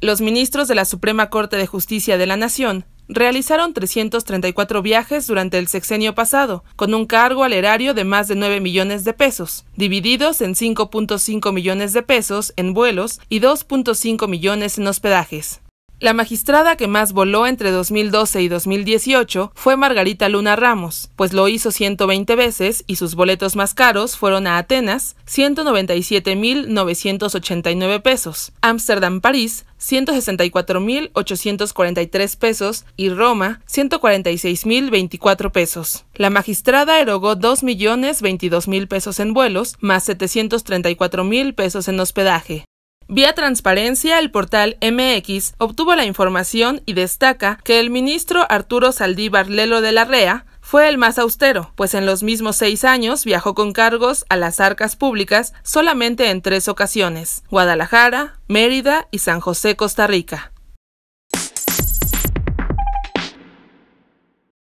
Los ministros de la Suprema Corte de Justicia de la Nación realizaron 334 viajes durante el sexenio pasado, con un cargo al erario de más de 9 millones de pesos, divididos en 5.5 millones de pesos en vuelos y 2.5 millones en hospedajes. La magistrada que más voló entre 2012 y 2018 fue Margarita Luna Ramos, pues lo hizo 120 veces y sus boletos más caros fueron a Atenas, 197.989 pesos, Ámsterdam-París, 164.843 pesos y Roma 146.024 pesos. La magistrada erogó 2.022.000 pesos en vuelos más 734.000 pesos en hospedaje. Vía Transparencia, el portal MX obtuvo la información y destaca que el ministro Arturo Saldívar Lelo de la REA fue el más austero, pues en los mismos seis años viajó con cargos a las arcas públicas solamente en tres ocasiones, Guadalajara, Mérida y San José, Costa Rica.